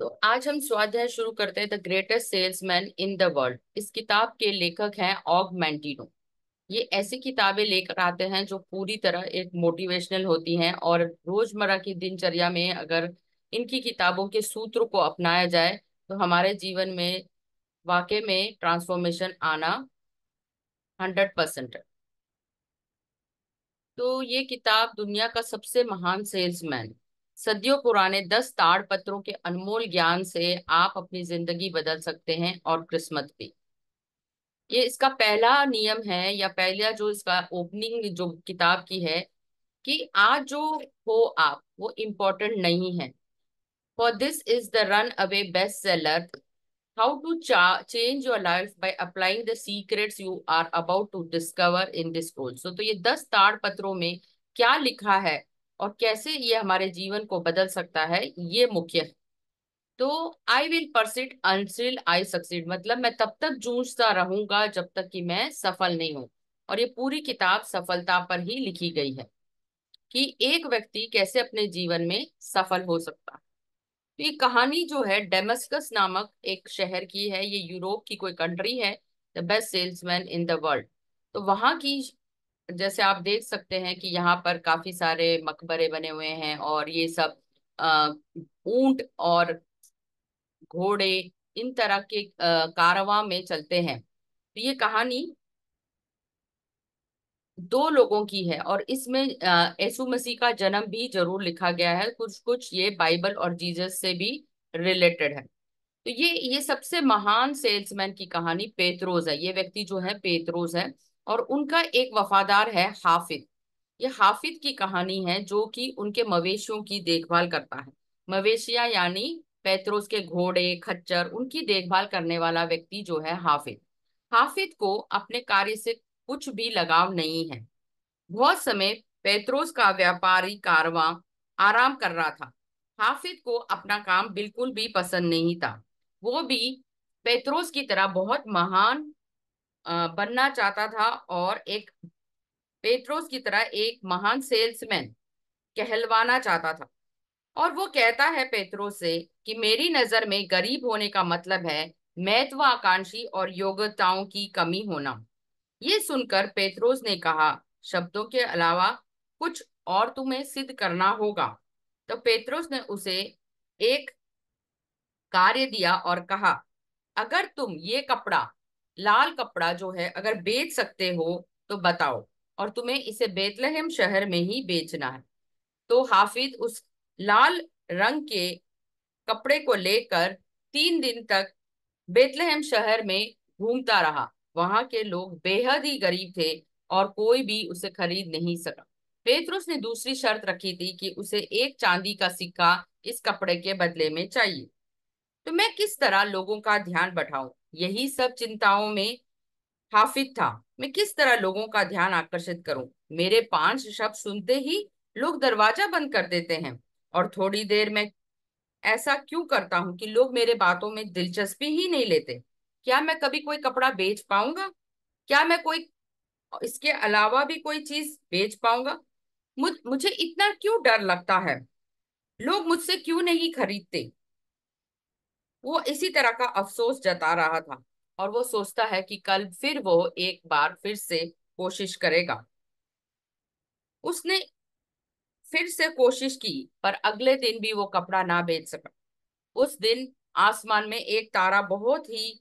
तो आज हम स्वाध्याय शुरू करते हैं the greatest salesman in the world इस किताब के लेखक हैं ऑग मैंटिनो ये ऐसी किताबें लेकर आते हैं जो पूरी तरह एक मोटिवेशनल होती हैं और रोजमर्रा की दिनचर्या में अगर इनकी किताबों के सूत्र को अपनाया जाए तो हमारे जीवन में वाकई में ट्रांसफॉर्मेशन आना हंड्रेड परसेंट तो ये किताब दुनिया का सबसे महान सेल्समैन सदियों पुराने दस ताड़ पत्रों के अनमोल ज्ञान से आप अपनी जिंदगी बदल सकते हैं और किस्मत भी ये इसका पहला नियम है या पहला जो इसका ओपनिंग जो किताब की है कि आज जो हो आप वो इम्पोर्टेंट नहीं है for this is the run away best seller how to change your life by applying the secret you are about to discover in this this तो ये दस ताड़ पत्रों में क्या लिखा है और कैसे ये हमारे जीवन को बदल सकता है ये मुख्य है तो I will persist until I succeed मतलब मैं तब तक जूझता रहूंगा जब तक कि मैं सफल नहीं हूं और ये पूरी किताब सफलता पर ही लिखी गई है कि एक व्यक्ति कैसे अपने जीवन में सफल हो सकता तो ये कहानी जो है डेमस्कस नामक एक शहर की है ये यूरोप की कोई कंट्री है the best salesman in the world तो वहां की जैसे आप देख सकते हैं कि यहाँ पर काफी सारे मकबरे बने हुए हैं और ये सब ऊंट और घोड़े इन तरह के कारवां में चलते हैं तो ये कहानी दो लोगों की है और इसमें यसु मसीह का जन्म भी जरूर लिखा गया है कुछ कुछ ये बाइबल और जीसस से भी रिलेटेड है तो ये ये सबसे महान सेल्समैन की कहानी पेतरोज है ये व्यक्ति जो है पेतरोज है और उनका एक वफादार है हाफिद ये हाफिद की कहानी है जो कि उनके मवेशियों की देखभाल करता है मवेशिया यानी पैतरोस के घोड़े खच्चर उनकी देखभाल करने वाला व्यक्ति जो है हाफिद हाफिद को अपने कार्य से कुछ भी लगाव नहीं है बहुत समय पैतरोस का व्यापारी कारवां आराम कर रहा था हाफिद को अपना काम बिल्कुल भी पसंद नहीं था वो भी पैतरोस की तरह बहुत महान बनना चाहता था और एक पेट्रोस की तरह एक महान सेल्समैन कहलवाना चाहता था और वो कहता है पेत्रो से कि मेरी नजर में गरीब होने का मतलब है महत्वाकांक्षी और योग्यताओं की कमी होना ये सुनकर पेत्रोस ने कहा शब्दों के अलावा कुछ और तुम्हें सिद्ध करना होगा तो पेत्रोस ने उसे एक कार्य दिया और कहा अगर तुम ये कपड़ा लाल कपड़ा जो है अगर बेच सकते हो तो बताओ और तुम्हें इसे बेतलहम शहर में ही बेचना है तो हाफिज उस लाल रंग के कपड़े को लेकर तीन दिन तक बेतलहम शहर में घूमता रहा वहां के लोग बेहद ही गरीब थे और कोई भी उसे खरीद नहीं सका पेतरुस ने दूसरी शर्त रखी थी कि उसे एक चांदी का सिक्का इस कपड़े के बदले में चाहिए तो मैं किस तरह लोगों का ध्यान बढ़ाऊं यही सब चिंताओं में हाफिज था मैं किस तरह लोगों का ध्यान आकर्षित करूं मेरे पांच शब्द सुनते ही लोग दरवाजा बंद कर देते हैं और थोड़ी देर में ऐसा क्यों करता हूं कि लोग मेरे बातों में दिलचस्पी ही नहीं लेते क्या मैं कभी कोई कपड़ा बेच पाऊंगा क्या मैं कोई इसके अलावा भी कोई चीज बेच पाऊंगा मुझ मुझे इतना क्यों डर लगता है लोग मुझसे क्यों नहीं खरीदते वो इसी तरह का अफसोस जता रहा था और वो सोचता है कि कल फिर वो एक बार फिर से कोशिश करेगा उसने फिर से कोशिश की पर अगले दिन भी वो कपड़ा ना बेच सका उस दिन आसमान में एक तारा बहुत ही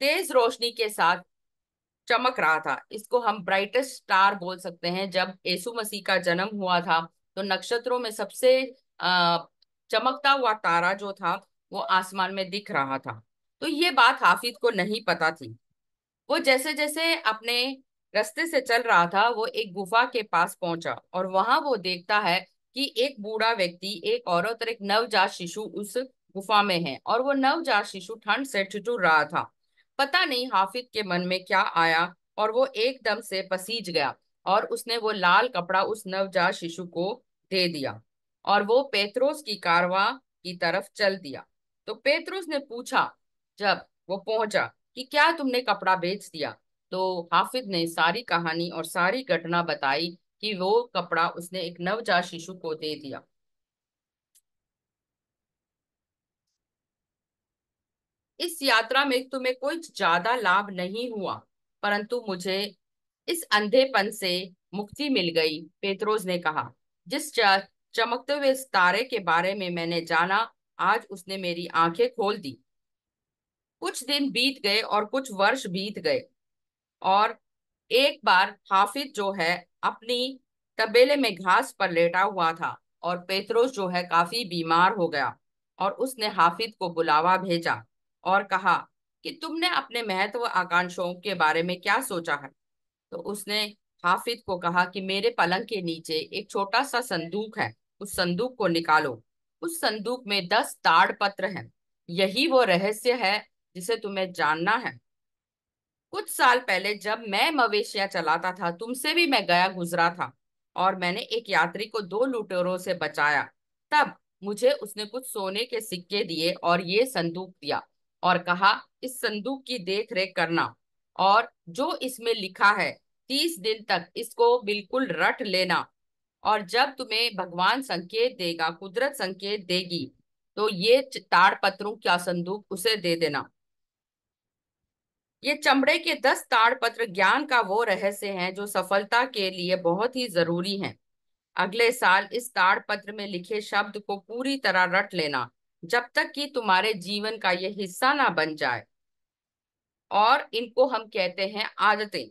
तेज रोशनी के साथ चमक रहा था इसको हम ब्राइटेस्ट स्टार बोल सकते हैं जब येसु मसीह का जन्म हुआ था तो नक्षत्रों में सबसे अः चमकता हुआ तारा जो था वो आसमान में दिख रहा था तो ये बात हाफिज को नहीं पता थी वो जैसे जैसे अपने रस्ते से चल रहा था वो एक गुफा के पास पहुंचा और वहां वो देखता है कि एक बूढ़ा व्यक्ति एक औरत और एक नवजात शिशु उस गुफा में है और वो नवजात शिशु ठंड से ठिठुर रहा था पता नहीं हाफिज के मन में क्या आया और वो एकदम से पसीज गया और उसने वो लाल कपड़ा उस नवजात शिशु को दे दिया और वो पेथरोस की कारवा की तरफ चल दिया तो पेतरुस ने पूछा जब वो पहुंचा कि क्या तुमने कपड़ा बेच दिया तो हाफिज ने सारी कहानी और सारी घटना बताई कि वो कपड़ा उसने एक नवजात शिशु को दे दिया इस यात्रा में तुम्हें कोई ज्यादा लाभ नहीं हुआ परंतु मुझे इस अंधेपन से मुक्ति मिल गई पेत्रोज ने कहा जिस चमकते हुए सितारे के बारे में मैंने जाना आज उसने मेरी आंखें खोल दी कुछ दिन बीत गए और कुछ वर्ष बीत गए और एक बार हाफिज जो है अपनी तबेले में घास पर लेटा हुआ था और पेतरोस जो है काफी बीमार हो गया और उसने हाफिज को बुलावा भेजा और कहा कि तुमने अपने महत्व आकांक्षाओं के बारे में क्या सोचा है तो उसने हाफिज को कहा कि मेरे पलंग के नीचे एक छोटा सा संदूक है उस संदूक को निकालो उस संदूक में दस ताड़ पत्र हैं यही वो रहस्य है जिसे तुम्हें जानना है कुछ साल पहले जब मैं मवेशियां चलाता था तुमसे भी मैं गया गुजरा था और मैंने एक यात्री को दो लुटेरों से बचाया तब मुझे उसने कुछ सोने के सिक्के दिए और ये संदूक दिया और कहा इस संदूक की देख रेख करना और जो इसमें लिखा है तीस दिन तक इसको बिल्कुल रट लेना और जब तुम्हें भगवान संकेत देगा कुदरत संकेत देगी तो ये ताड़ पत्रों का संदूक उसे दे देना ये चमड़े के दस ताड़ पत्र ज्ञान का वो रहस्य हैं जो सफलता के लिए बहुत ही जरूरी हैं। अगले साल इस ताड़ पत्र में लिखे शब्द को पूरी तरह रट लेना जब तक कि तुम्हारे जीवन का ये हिस्सा ना बन जाए और इनको हम कहते हैं आदतें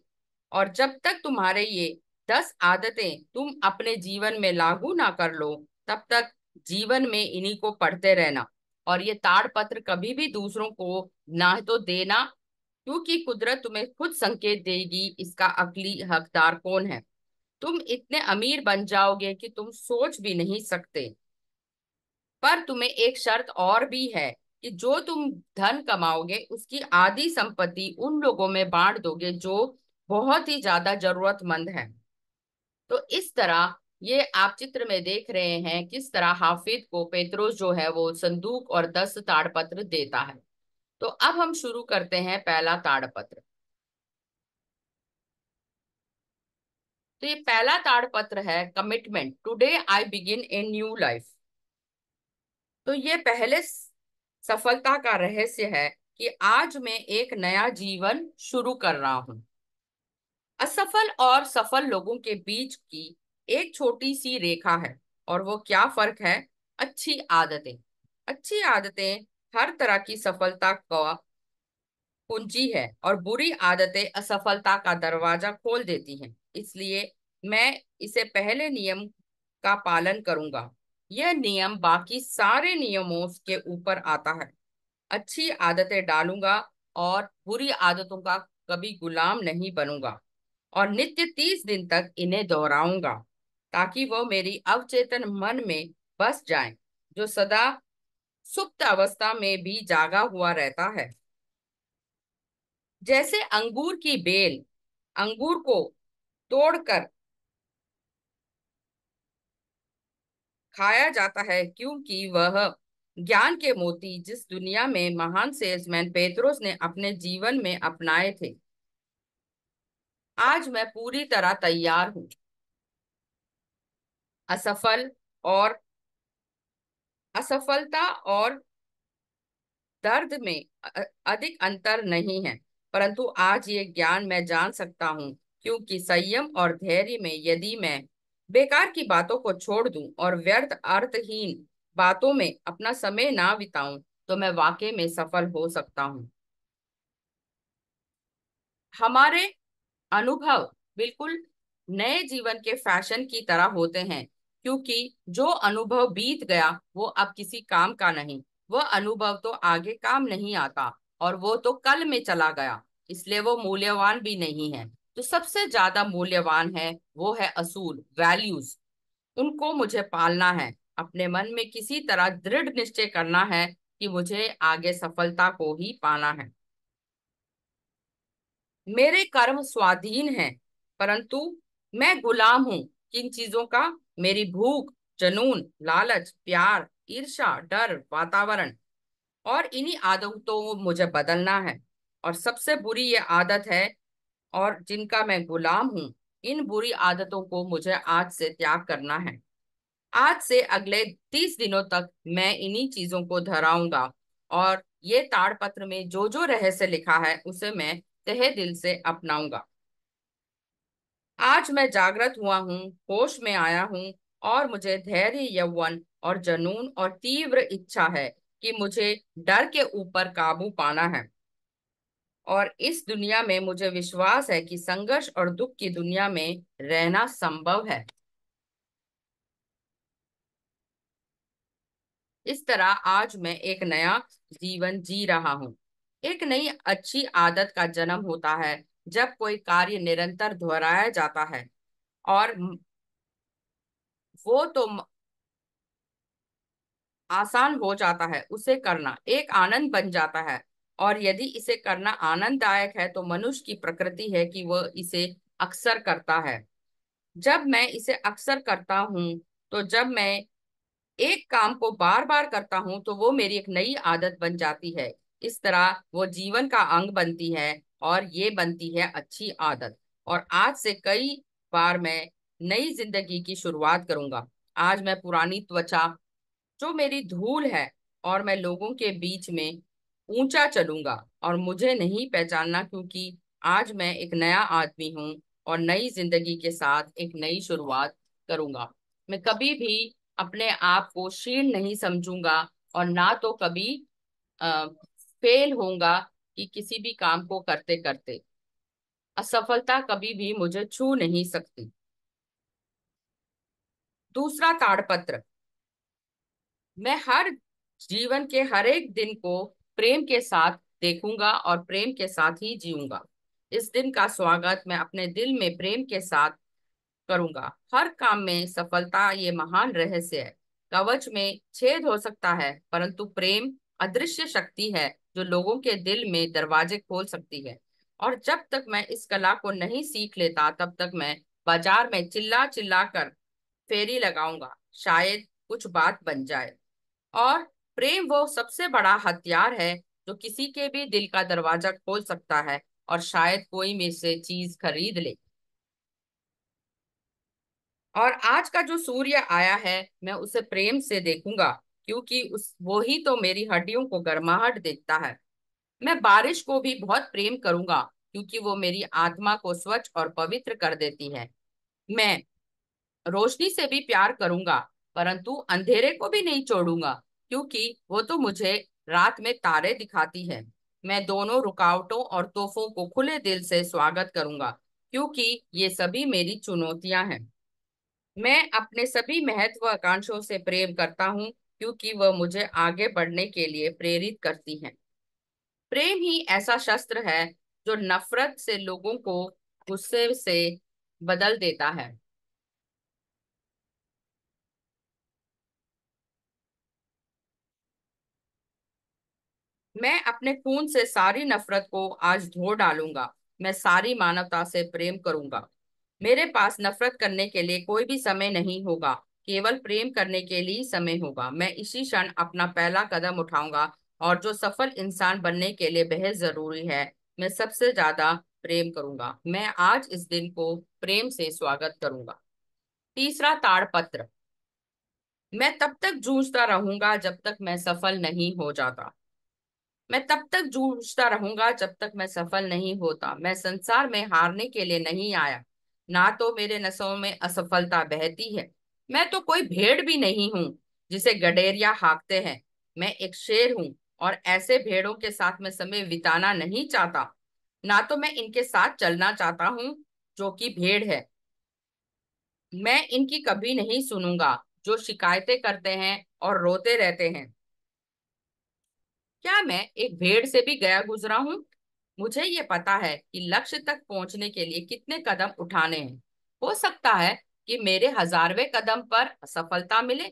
और जब तक तुम्हारे ये दस आदतें तुम अपने जीवन में लागू ना कर लो तब तक जीवन में इन्हीं को पढ़ते रहना और ये ताड़ पत्र कभी भी दूसरों को ना तो देना क्योंकि कुदरत तुम्हें खुद संकेत देगी इसका अकली हकदार कौन है तुम इतने अमीर बन जाओगे कि तुम सोच भी नहीं सकते पर तुम्हें एक शर्त और भी है कि जो तुम धन कमाओगे उसकी आधी संपत्ति उन लोगों में बांट दोगे जो बहुत ही ज्यादा जरूरतमंद है तो इस तरह ये आप चित्र में देख रहे हैं किस तरह हाफिद को पेत्रोस जो है वो संदूक और दस ताड़पत्र देता है तो अब हम शुरू करते हैं पहला ताड़पत्र तो ये पहला ताड़पत्र है commitment today I begin a new life तो ये पहले सफलता का रहस्य है कि आज मैं एक नया जीवन शुरू कर रहा हूं असफल और सफल लोगों के बीच की एक छोटी सी रेखा है और वो क्या फर्क है अच्छी आदतें अच्छी आदतें हर तरह की सफलता का कुंजी है और बुरी आदतें असफलता का दरवाजा खोल देती हैं इसलिए मैं इसे पहले नियम का पालन करूंगा यह नियम बाकी सारे नियमों के ऊपर आता है अच्छी आदतें डालूंगा और बुरी आदतों का कभी गुलाम नहीं बनूंगा और नित्य तीस दिन तक इन्हें दोहराऊंगा ताकि वो मेरी अवचेतन मन में बस जाए जो सदा सुप्त अवस्था में भी जागा हुआ रहता है जैसे अंगूर की बेल अंगूर को तोड़कर खाया जाता है क्योंकि वह ज्ञान के मोती जिस दुनिया में महान सेल्समैन पेत्रोस ने अपने जीवन में अपनाए थे आज मैं पूरी तरह तैयार हूं असफल और असफलता और दर्द में अधिक अंतर नहीं है परंतु आज ये ज्ञान मैं जान सकता हूँ क्योंकि संयम और धैर्य में यदि मैं बेकार की बातों को छोड़ दूं और व्यर्थ अर्थहीन बातों में अपना समय ना बिताऊं तो मैं वाकई में सफल हो सकता हूं हमारे अनुभव बिल्कुल नए जीवन के फैशन की तरह होते हैं क्योंकि जो अनुभव बीत गया वो अब किसी काम का नहीं वो अनुभव तो आगे काम नहीं आता और वो तो कल में चला गया इसलिए वो मूल्यवान भी नहीं है तो सबसे ज्यादा मूल्यवान है वो है असूल वैल्यूज उनको मुझे पालना है अपने मन में किसी तरह दृढ़ निश्चय करना है कि मुझे आगे सफलता को ही पाना है मेरे कर्म स्वाधीन हैं परंतु मैं गुलाम हूँ किन चीजों का मेरी भूख जनून लालच प्यार ईर्षा डर वातावरण और इन्हीं आदतों को मुझे बदलना है और सबसे बुरी ये आदत है और जिनका मैं गुलाम हूँ इन बुरी आदतों को मुझे आज से त्याग करना है आज से अगले तीस दिनों तक मैं इन्हीं चीजों को धराऊंगा और ये ताड़पत्र में जो जो रहस्य लिखा है उसे मैं तहे दिल से अपनाऊंगा आज मैं जागृत हुआ हूँ होश में आया हूँ और मुझे धैर्य यौवन और जनून और तीव्र इच्छा है कि मुझे डर के ऊपर काबू पाना है और इस दुनिया में मुझे विश्वास है कि संघर्ष और दुख की दुनिया में रहना संभव है इस तरह आज मैं एक नया जीवन जी रहा हूं एक नई अच्छी आदत का जन्म हम्म। होता है जब कोई कार्य निरंतर दोहराया जाता है और वो तो आसान हो जाता है उसे करना एक आनंद बन जाता है और यदि इसे करना आनंददायक है तो मनुष्य की प्रकृति है कि वह इसे अक्सर करता है जब मैं इसे अक्सर करता हूं तो जब मैं एक काम को बार बार करता हूँ तो वो मेरी एक नई आदत बन जाती है इस तरह वो जीवन का अंग बनती है और ये बनती है अच्छी आदत और आज से कई बार मैं नई जिंदगी की शुरुआत करूंगा आज मैं पुरानी त्वचा जो मेरी धूल है और मैं लोगों के बीच में ऊंचा चलूंगा और मुझे नहीं पहचानना क्योंकि आज मैं एक नया आदमी हूँ और नई जिंदगी के साथ एक नई शुरुआत करूंगा मैं कभी भी अपने आप को क्षीण नहीं समझूंगा और ना तो कभी अः फेल होऊंगा कि किसी भी काम को करते करते असफलता कभी भी मुझे छू नहीं सकती दूसरा ताड़पत्र मैं हर जीवन के हर एक दिन को प्रेम के साथ देखूंगा और प्रेम के साथ ही जीऊंगा इस दिन का स्वागत मैं अपने दिल में प्रेम के साथ करूंगा हर काम में सफलता ये महान रहस्य है कवच में छेद हो सकता है परंतु प्रेम अदृश्य शक्ति है जो लोगों के दिल में दरवाजे खोल सकती है और जब तक मैं इस कला को नहीं सीख लेता तब तक मैं बाजार में चिल्ला चिल्ला कर फेरी लगाऊंगा शायद कुछ बात बन जाए और प्रेम वो सबसे बड़ा हथियार है जो किसी के भी दिल का दरवाजा खोल सकता है और शायद कोई में से चीज खरीद ले और आज का जो सूर्य आया है मैं उसे प्रेम से देखूंगा क्योंकि उस वो ही तो मेरी हड्डियों को गर्माहट देता है मैं बारिश को भी बहुत प्रेम करूंगा क्योंकि वो मेरी आत्मा को स्वच्छ और पवित्र कर देती है मैं रोशनी से भी प्यार करूंगा परंतु अंधेरे को भी नहीं छोड़ूंगा क्योंकि वो तो मुझे रात में तारे दिखाती है मैं दोनों रुकावटों और तोहफों को खुले दिल से स्वागत करूंगा क्योंकि ये सभी मेरी चुनौतियां हैं मैं अपने सभी महत्वाकांक्षों से प्रेम करता हूँ क्योंकि वह मुझे आगे बढ़ने के लिए प्रेरित करती हैं प्रेम ही ऐसा शस्त्र है जो नफरत से लोगों को गुस्से से बदल देता है मैं अपने खून से सारी नफरत को आज धो डालूंगा मैं सारी मानवता से प्रेम करूंगा मेरे पास नफरत करने के लिए कोई भी समय नहीं होगा केवल प्रेम करने के लिए समय होगा मैं इसी क्षण अपना पहला कदम उठाऊंगा और जो सफल इंसान बनने के लिए बेहद जरूरी है मैं सबसे ज्यादा प्रेम करूंगा मैं आज इस दिन को प्रेम से स्वागत करूंगा तीसरा ताड़पत्र मैं तब तक जूझता रहूंगा जब तक मैं सफल नहीं हो जाता मैं तब तक जूझता रहूंगा जब तक मैं सफल नहीं होता मैं संसार में हारने के लिए नहीं आया ना तो मेरे नसों में असफलता बहती है मैं तो कोई भेड़ भी नहीं हूँ जिसे गडेरिया हाँकते हैं मैं एक शेर हूँ और ऐसे भेड़ों के साथ में समय बिताना नहीं चाहता ना तो मैं इनके साथ चलना चाहता हूँ जो कि भेड़ है मैं इनकी कभी नहीं सुनूंगा जो शिकायतें करते हैं और रोते रहते हैं क्या मैं एक भेड़ से भी गया गुजरा हूँ मुझे ये पता है कि लक्ष्य तक पहुंचने के लिए कितने कदम उठाने हैं हो सकता है कि मेरे हजारवे कदम पर सफलता मिले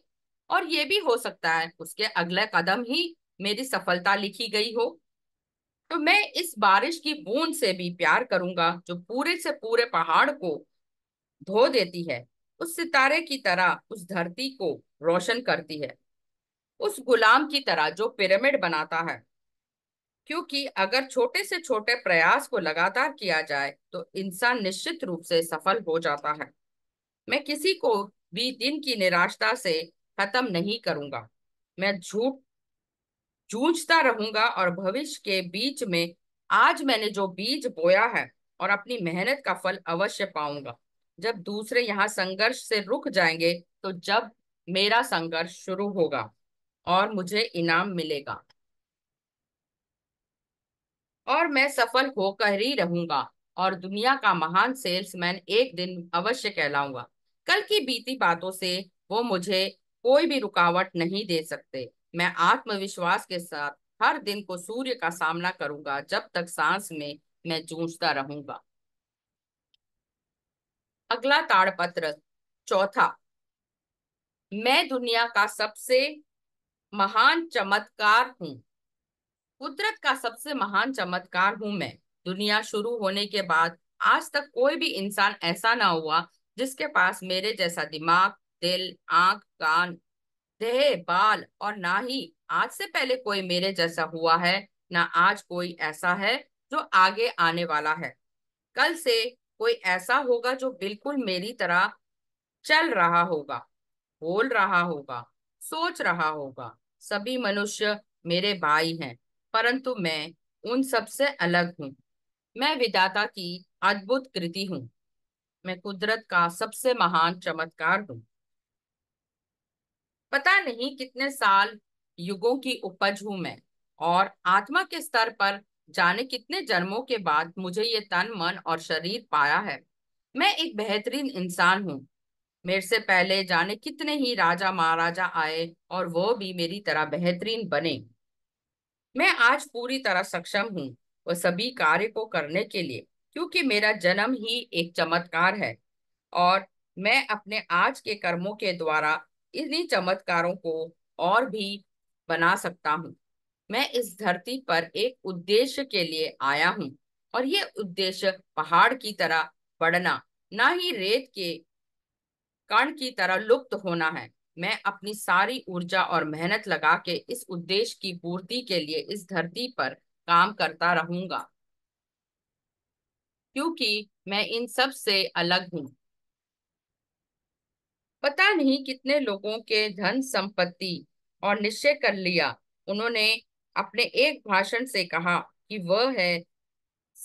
और ये भी हो सकता है उसके अगले कदम ही मेरी सफलता लिखी गई हो तो मैं इस बारिश की बूंद से भी प्यार करूंगा जो पूरे से पूरे पहाड़ को धो देती है उस सितारे की तरह उस धरती को रोशन करती है उस गुलाम की तरह जो पिरामिड बनाता है क्योंकि अगर छोटे से छोटे प्रयास को लगातार किया जाए तो इंसान निश्चित रूप से सफल हो जाता है मैं किसी को भी दिन की निराशता से खत्म नहीं करूंगा मैं झूठ जूझता रहूंगा और भविष्य के बीच में आज मैंने जो बीज बोया है और अपनी मेहनत का फल अवश्य पाऊंगा जब दूसरे यहाँ संघर्ष से रुक जाएंगे तो जब मेरा संघर्ष शुरू होगा और मुझे इनाम मिलेगा और मैं सफल होकर ही रहूंगा और दुनिया का महान सेल्समैन एक दिन अवश्य कहलाऊंगा कल की बीती बातों से वो मुझे कोई भी रुकावट नहीं दे सकते मैं आत्मविश्वास के साथ हर दिन को सूर्य का सामना करूंगा जब तक सांस में मैं जूझता रहूंगा अगला ताड़पत्र चौथा मैं दुनिया का सबसे महान चमत्कार हूँ कुदरत का सबसे महान चमत्कार हूँ मैं दुनिया शुरू होने के बाद आज तक कोई भी इंसान ऐसा ना हुआ जिसके पास मेरे जैसा दिमाग दिल आंख कान देह बाल और ना ही आज से पहले कोई मेरे जैसा हुआ है ना आज कोई ऐसा है जो आगे आने वाला है कल से कोई ऐसा होगा जो बिल्कुल मेरी तरह चल रहा होगा बोल रहा होगा सोच रहा होगा सभी मनुष्य मेरे भाई हैं परंतु मैं उन सबसे अलग हूँ मैं विदाता की अद्भुत कृति हूँ मैं कुदरत का सबसे महान चमत्कार हूं पता नहीं कितने साल युगों की उपज हूं मैं और आत्मा के स्तर पर जाने कितने जन्मों के बाद मुझे ये तन मन और शरीर पाया है मैं एक बेहतरीन इंसान हूँ मेरे से पहले जाने कितने ही राजा महाराजा आए और वो भी मेरी तरह बेहतरीन बने मैं आज पूरी तरह सक्षम हूँ वह सभी कार्य को करने के लिए क्योंकि मेरा जन्म ही एक चमत्कार है और मैं अपने आज के कर्मों के द्वारा इन्हीं चमत्कारों को और भी बना सकता हूँ मैं इस धरती पर एक उद्देश्य के लिए आया हूँ और ये उद्देश्य पहाड़ की तरह बढ़ना ना ही रेत के कण की तरह लुप्त होना है मैं अपनी सारी ऊर्जा और मेहनत लगा के इस उद्देश्य की पूर्ति के लिए इस धरती पर काम करता रहूंगा क्योंकि मैं इन सब से अलग हूँ पता नहीं कितने लोगों के धन संपत्ति और निश्चय कर लिया उन्होंने अपने एक भाषण से कहा कि वह है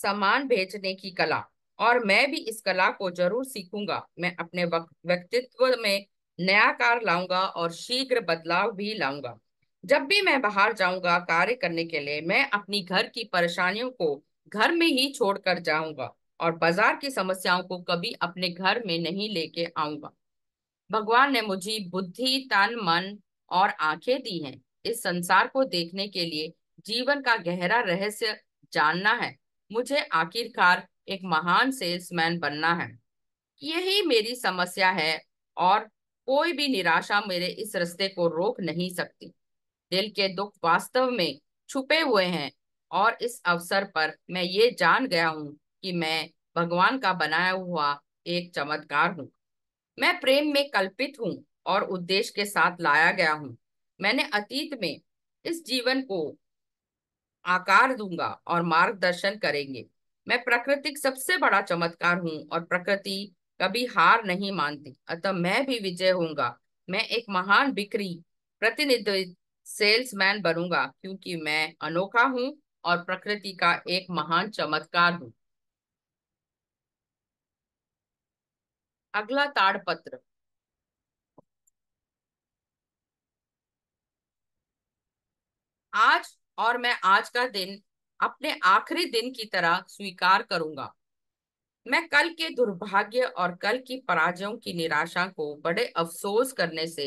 सामान भेजने की कला और मैं भी इस कला को जरूर सीखूंगा मैं अपने व्यक्तित्व में नया कार लाऊंगा और शीघ्र बदलाव भी लाऊंगा जब भी मैं बाहर जाऊंगा कार्य करने के लिए मैं अपनी घर की परेशानियों को घर में ही छोड़कर जाऊंगा और बाजार की समस्याओं को कभी अपने घर में नहीं लेके आऊंगा भगवान ने मुझे बुद्धि तन मन और आंखें दी हैं इस संसार को देखने के लिए जीवन का गहरा रहस्य जानना है मुझे आखिरकार एक महान सेल्समैन बनना है यही मेरी समस्या है और कोई भी निराशा मेरे इस रस्ते को रोक नहीं सकती दिल के दुख वास्तव में छुपे हुए हैं और इस अवसर पर मैं ये जान गया हूँ कि मैं भगवान का बनाया हुआ एक चमत्कार हूँ मैं प्रेम में कल्पित हूँ और उद्देश्य के साथ लाया गया हूँ मैंने अतीत में इस जीवन को आकार दूंगा और मार्गदर्शन करेंगे मैं प्राकृतिक सबसे बड़ा चमत्कार हूँ और प्रकृति कभी हार नहीं मानती अतः मैं भी विजय होऊंगा मैं एक महान बिक्री प्रतिनिधित्व सेल्समैन बनूंगा क्योंकि मैं अनोखा हूँ और प्रकृति का एक महान चमत्कार हूँ अगला ताड़पत्र आज और मैं आज का दिन अपने आखिरी दिन की तरह स्वीकार करूंगा मैं कल के दुर्भाग्य और कल की पराजयों की निराशा को बड़े अफसोस करने से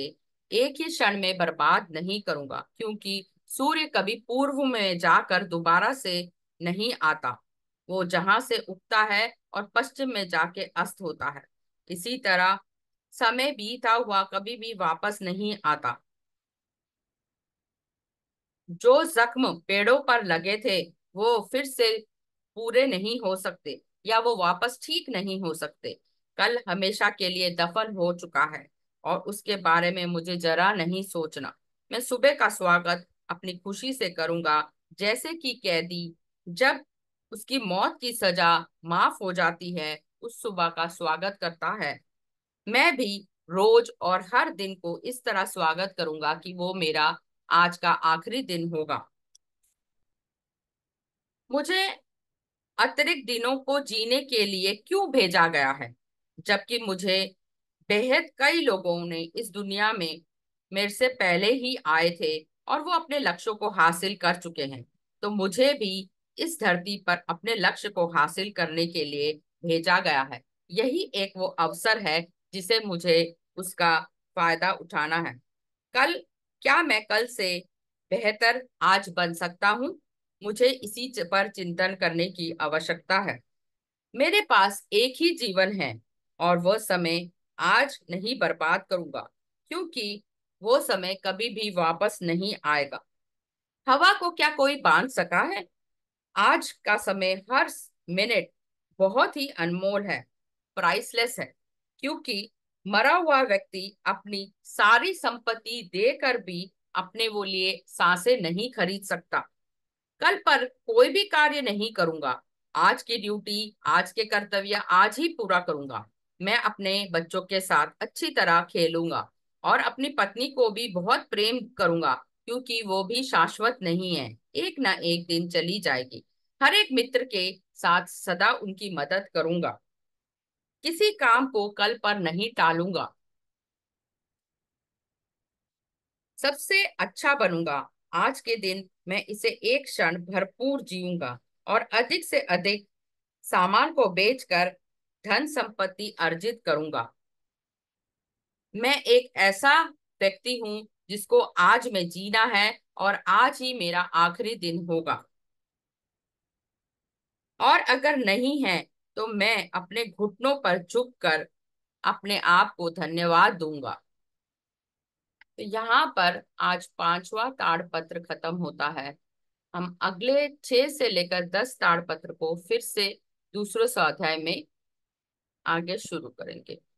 एक ही क्षण में बर्बाद नहीं करूंगा क्योंकि सूर्य कभी पूर्व में जाकर दोबारा से नहीं आता वो जहां से उगता है और पश्चिम में जाके अस्त होता है इसी तरह समय बीता हुआ कभी भी वापस नहीं आता जो जख्म पेड़ों पर लगे थे वो फिर से पूरे नहीं हो सकते या वो वापस ठीक नहीं हो सकते कल हमेशा के लिए दफन हो चुका है और उसके बारे में मुझे जरा नहीं सोचना मैं सुबह का स्वागत अपनी खुशी से करूंगा जैसे कि कैदी जब उसकी मौत की सजा माफ हो जाती है उस सुबह का स्वागत करता है मैं भी रोज और हर दिन को इस तरह स्वागत करूंगा कि वो मेरा आज का आखिरी दिन होगा मुझे अतिरिक्त दिनों को जीने के लिए क्यों भेजा गया है जबकि मुझे बेहद कई लोगों ने इस दुनिया में मेरे से पहले ही आए थे और वो अपने लक्ष्यों को हासिल कर चुके हैं तो मुझे भी इस धरती पर अपने लक्ष्य को हासिल करने के लिए भेजा गया है यही एक वो अवसर है जिसे मुझे उसका फायदा उठाना है कल क्या मैं कल से बेहतर आज बन सकता हूँ मुझे इसी पर चिंतन करने की आवश्यकता है मेरे पास एक ही जीवन है और वह समय आज नहीं बर्बाद करूंगा क्योंकि वो समय कभी भी वापस नहीं आएगा हवा को क्या कोई बांध सका है आज का समय हर मिनट बहुत ही अनमोल है प्राइसलेस है क्योंकि मरा हुआ व्यक्ति अपनी सारी संपत्ति देकर भी अपने वो लिए सांसे नहीं खरीद सकता कल पर कोई भी कार्य नहीं करूंगा आज की ड्यूटी आज के कर्तव्य आज ही पूरा करूंगा मैं अपने बच्चों के साथ अच्छी तरह खेलूंगा और अपनी पत्नी को भी बहुत प्रेम करूंगा क्योंकि वो भी शाश्वत नहीं है एक ना एक दिन चली जाएगी हर एक मित्र के साथ सदा उनकी मदद करूंगा किसी काम को कल पर नहीं टालूंगा सबसे अच्छा बनूंगा आज के दिन मैं इसे एक क्षण भरपूर जीऊंगा और अधिक से अधिक सामान को बेचकर धन संपत्ति अर्जित करूंगा मैं एक ऐसा व्यक्ति हूं जिसको आज में जीना है और आज ही मेरा आखिरी दिन होगा और अगर नहीं है तो मैं अपने घुटनों पर झुक कर अपने आप को धन्यवाद दूंगा तो यहाँ पर आज पांचवा ताड़पत्र खत्म होता है हम अगले छह से लेकर दस ताड़ पत्र को फिर से दूसरे स्वाध्याय में आगे शुरू करेंगे